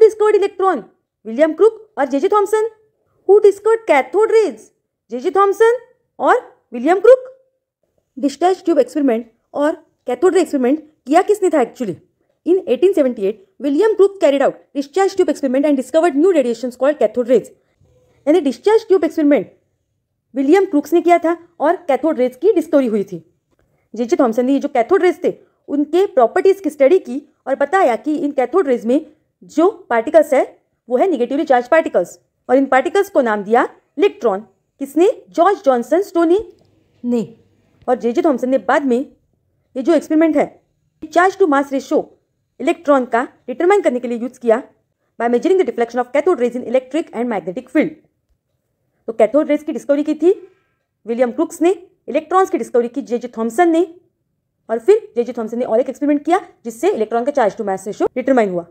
Discovered electron William Crook और J.J. Thomson who discovered cathode rays J.J. Thomson और William Crook discharge tube experiment और cathode ray experiment किया किसने था actually in 1878 William Crook carried out discharge tube experiment and discovered new radiation called cathode rays यानी discharge tube experiment William Crookes ने किया था और कैथोड रेज की डिस्कवरी हुई थी जे थॉमसन ने ये जो कैथोड रेज थे उनके प्रॉपर्टीज़ की स्टडी की और बताया कि इन कैथोड रेज में जो पार्टिकल्स है वो है निगेटिवली चार्ज पार्टिकल्स और इन पार्टिकल्स को नाम दिया इलेक्ट्रॉन किसने जॉर्ज जॉनसन स्टोनी ने और जे जे थॉम्सन ने बाद में ये जो एक्सपेरिमेंट है charge to mass ratio electron का डिटरमाइन करने के लिए यूज किया by measuring the deflection of cathode rays in electric and magnetic field तो कैथोड रेज की डिस्कवरी की थी विलियम क्रुक्स ने इलेक्ट्रॉन्स की डिस्कवरी की जे जे थॉम्सन ने और फिर जे जे थॉम्सन ने और एक एक्सपेरिमेंट किया जिससे इलेक्ट्रॉन का charge to mass ratio determine हुआ